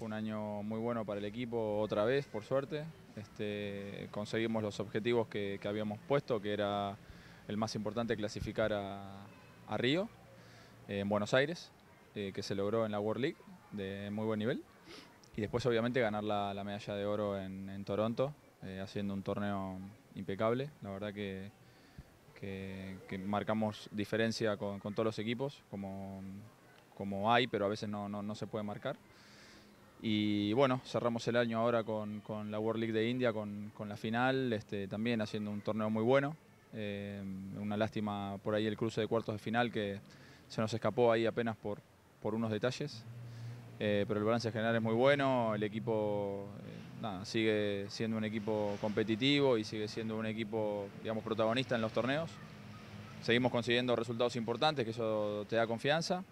Fue un año muy bueno para el equipo otra vez, por suerte. Este, conseguimos los objetivos que, habíamos puesto, que era el más importante clasificar a, Río, eh, en Buenos Aires, eh, que se logró en la World League de muy buen nivel. Y después obviamente ganar la, medalla de oro en, Toronto, eh, haciendo un torneo impecable. La verdad que, marcamos diferencia con, todos los equipos, como, hay, pero a veces no se puede marcar. Y bueno, cerramos el año ahora con, la World League de India, con, la final, este, también haciendo un torneo muy bueno. Eh, una lástima por ahí el cruce de cuartos de final que se nos escapó ahí apenas por, por unos detalles. Eh, pero el balance general es muy bueno, el equipo eh, sigue siendo un equipo competitivo y sigue siendo un equipo, digamos, protagonista en los torneos. Seguimos consiguiendo resultados importantes, que eso te da confianza.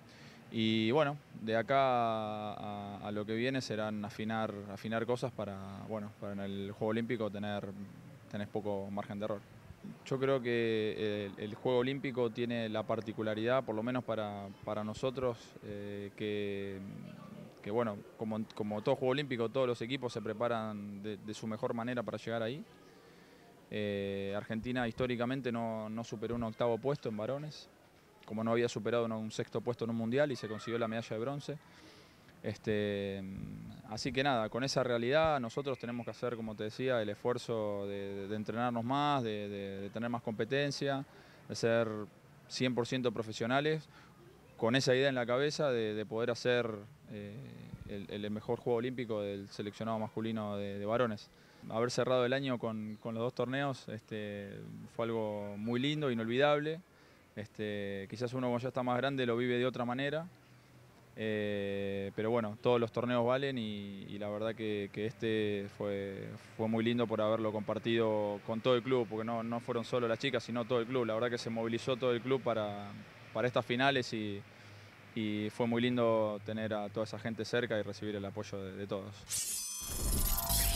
Y bueno, de acá a, a lo que viene serán afinar, afinar cosas para, para en el Juego Olímpico tener tenés poco margen de error. Yo creo que el, Juego Olímpico tiene la particularidad, por lo menos para, nosotros, eh, que, bueno, como, todo Juego Olímpico, todos los equipos se preparan de, su mejor manera para llegar ahí. Eh, Argentina históricamente no, no superó un octavo puesto en varones, como no había superado un sexto puesto en un mundial y se consiguió la medalla de bronce. Este, mm, así que nada, con esa realidad nosotros tenemos que hacer, como te decía, el esfuerzo de, entrenarnos más, de, tener más competencia, de ser 100% profesionales, con esa idea en la cabeza de, poder hacer eh, el, mejor juego olímpico del seleccionado masculino de, varones. Haber cerrado el año con, los dos torneos este, fue algo muy lindo, inolvidable. Este, quizás uno como ya está más grande lo vive de otra manera. Eh, pero bueno, todos los torneos valen y, la verdad que, este fue, fue muy lindo por haberlo compartido con todo el club, porque no, fueron solo las chicas, sino todo el club. La verdad que se movilizó todo el club para, para estas finales y, fue muy lindo tener a toda esa gente cerca y recibir el apoyo de todos.